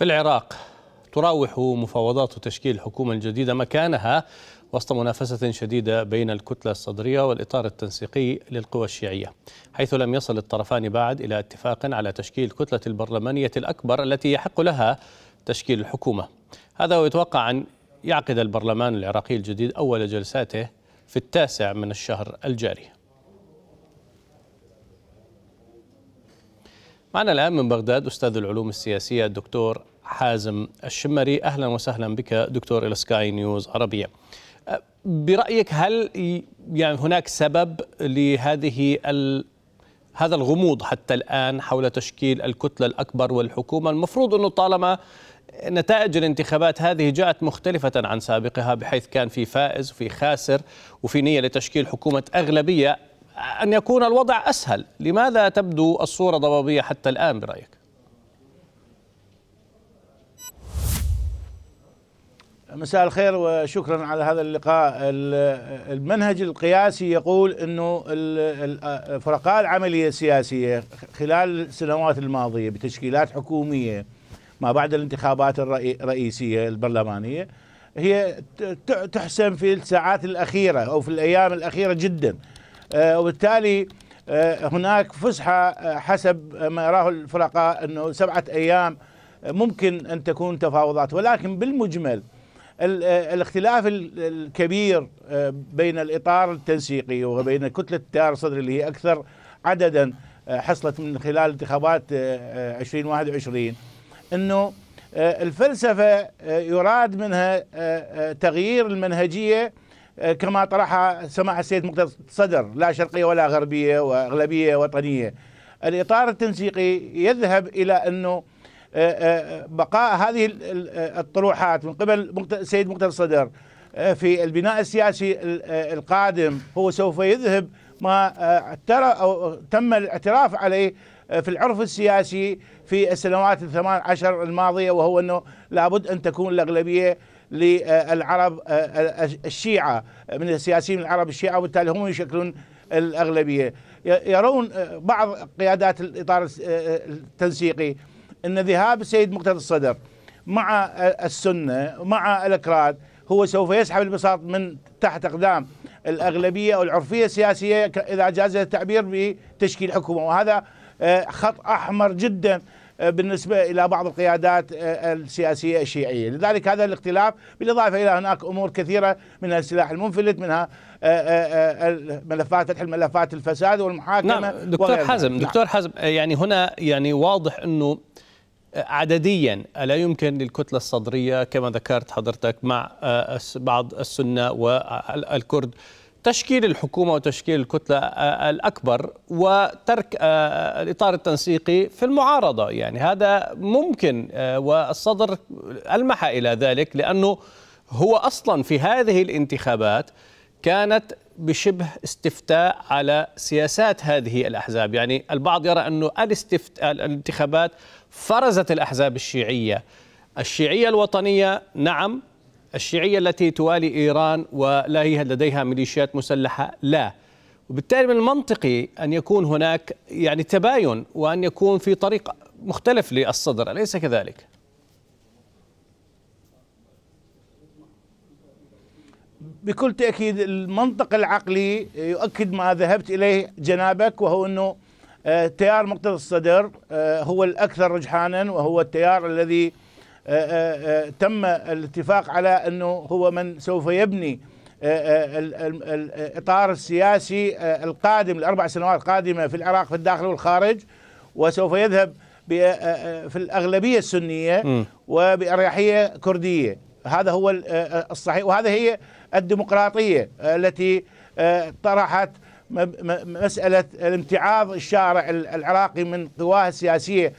في العراق تراوح مفاوضات تشكيل الحكومة الجديدة مكانها وسط منافسة شديدة بين الكتلة الصدرية والإطار التنسيقي للقوى الشيعية حيث لم يصل الطرفان بعد إلى اتفاق على تشكيل كتلة البرلمانية الأكبر التي يحق لها تشكيل الحكومة هذا ويتوقع أن يعقد البرلمان العراقي الجديد أول جلساته في التاسع من الشهر الجاري معنا الآن من بغداد أستاذ العلوم السياسية الدكتور حازم الشمري أهلا وسهلا بك دكتور إلى سكاي نيوز عربية أه، برأيك هل يعني هناك سبب لهذه ال... هذا الغموض حتى الآن حول تشكيل الكتلة الأكبر والحكومة المفروض أنه طالما نتائج الانتخابات هذه جاءت مختلفة عن سابقها بحيث كان في فائز وفي خاسر وفي نية لتشكيل حكومة أغلبية أن يكون الوضع أسهل لماذا تبدو الصورة ضبابية حتى الآن برأيك؟ مساء الخير وشكرا على هذا اللقاء المنهج القياسي يقول انه فرقاء العمليه السياسيه خلال السنوات الماضيه بتشكيلات حكوميه ما بعد الانتخابات الرئيسيه البرلمانيه هي تحسم في الساعات الاخيره او في الايام الاخيره جدا آه، وبالتالي آه، هناك فسحه آه، حسب ما يراه الفرقاء انه سبعه ايام ممكن ان تكون تفاوضات ولكن بالمجمل آه، الاختلاف الكبير آه، بين الاطار التنسيقي وبين كتله التيار الصدري اللي هي اكثر عددا آه، حصلت من خلال انتخابات 2021 انه الفلسفه يراد منها تغيير المنهجيه كما طرحها سماحه السيد مقتدى الصدر لا شرقيه ولا غربيه واغلبيه وطنيه. الاطار التنسيقي يذهب الى انه آه، آه، بقاء هذه آه، الطروحات من قبل السيد مقتدى الصدر في البناء السياسي القادم هو سوف يذهب ما أو تم الاعتراف عليه في العرف السياسي في السنوات الثمان عشر الماضية وهو أنه لابد أن تكون الأغلبية للعرب الشيعة من السياسيين العرب الشيعة وبالتالي هم يشكلون الأغلبية يرون بعض قيادات الإطار التنسيقي ان ذهاب السيد مقتدى الصدر مع السنه مع الاكراد هو سوف يسحب البساط من تحت اقدام الاغلبيه او العرفيه السياسيه اذا جاز التعبير بتشكيل حكومه وهذا آه، خط احمر جدا آه، بالنسبه الى بعض القيادات آه، السياسيه الشيعيه، لذلك هذا الاختلاف بالاضافه الى هناك امور كثيره منها السلاح المنفلت منها ملفات فتح ملفات الفساد والمحاكمه نعم دكتور حازم دكتور نعم. حازم يعني هنا يعني واضح انه عدديا ألا يمكن للكتلة الصدرية كما ذكرت حضرتك مع آه، بعض السنة والكرد تشكيل الحكومة وتشكيل الكتلة آه، الأكبر وترك آه، الإطار التنسيقي في المعارضة يعني هذا ممكن والصدر ألمح إلى ذلك لأنه هو أصلا في هذه الانتخابات كانت بشبه استفتاء على سياسات هذه الأحزاب يعني البعض يرى أنه الاستفتاء الانتخابات فرزت الأحزاب الشيعية الشيعية الوطنية نعم الشيعية التي توالي إيران ولا هي لديها ميليشيات مسلحة لا وبالتالي من المنطقي أن يكون هناك يعني تباين وأن يكون في طريق مختلف للصدر أليس كذلك؟ بكل تأكيد المنطق العقلي يؤكد ما ذهبت إليه جنابك وهو أنه آه، تيار مقتضى الصدر آه، هو الأكثر رجحانا وهو التيار الذي آه، تم الاتفاق على أنه هو من سوف يبني الإطار السياسي القادم الأربع سنوات القادمة في العراق في الداخل والخارج وسوف يذهب في الأغلبية السنية وبأريحية كردية هذا هو الصحيح وهذا هي الديمقراطية آه، التي آه، طرحت مسألة الامتعاض الشارع العراقي من قواه السياسية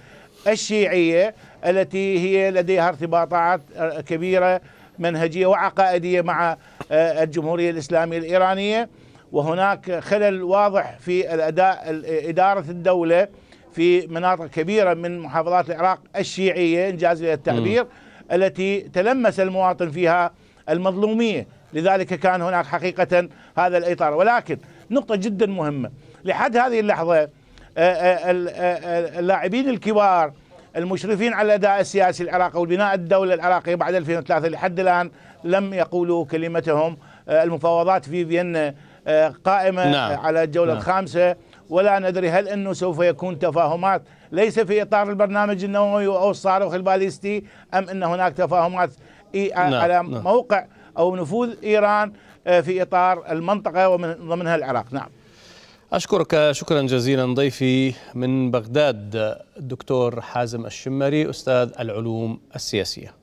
الشيعية التي هي لديها ارتباطات آه، كبيرة منهجية وعقائدية مع الجمهورية الإسلامية الإيرانية وهناك خلل واضح في الأداء إدارة الدولة في مناطق كبيرة من محافظات العراق الشيعية إنجاز التعبير التي تلمس المواطن فيها المظلومية لذلك كان هناك حقيقة هذا الإطار ولكن نقطة جدا مهمة لحد هذه اللحظة آه، آه، آه، اللاعبين الكبار المشرفين على الاداء السياسي العراقي وبناء الدوله العراقيه بعد 2003 لحد الان لم يقولوا كلمتهم المفاوضات في فيينا قائمه نعم. على الجوله نعم. الخامسه ولا ندري هل انه سوف يكون تفاهمات ليس في اطار البرنامج النووي او الصاروخ الباليستي ام ان هناك تفاهمات نعم. على نعم. موقع نعم. أو نفوذ إيران آه، في إطار المنطقة ومن ضمنها العراق نعم أشكرك شكرا جزيلا ضيفي من بغداد الدكتور حازم الشمري أستاذ العلوم السياسية